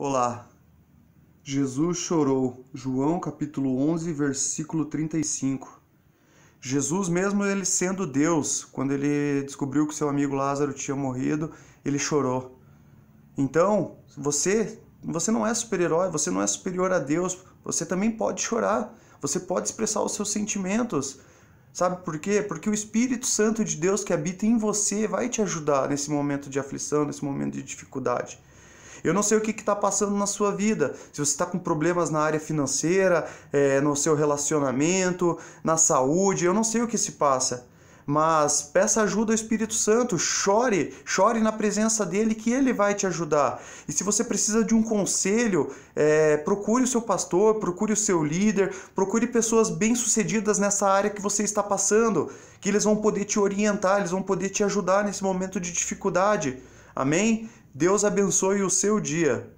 Olá. Jesus chorou. João capítulo 11, versículo 35. Jesus mesmo ele sendo Deus, quando ele descobriu que seu amigo Lázaro tinha morrido, ele chorou. Então, você, você não é super-herói, você não é superior a Deus, você também pode chorar, você pode expressar os seus sentimentos. Sabe por quê? Porque o Espírito Santo de Deus que habita em você vai te ajudar nesse momento de aflição, nesse momento de dificuldade. Eu não sei o que está passando na sua vida. Se você está com problemas na área financeira, é, no seu relacionamento, na saúde, eu não sei o que se passa. Mas peça ajuda ao Espírito Santo, chore, chore na presença dele que ele vai te ajudar. E se você precisa de um conselho, é, procure o seu pastor, procure o seu líder, procure pessoas bem-sucedidas nessa área que você está passando, que eles vão poder te orientar, eles vão poder te ajudar nesse momento de dificuldade. Amém? Deus abençoe o seu dia.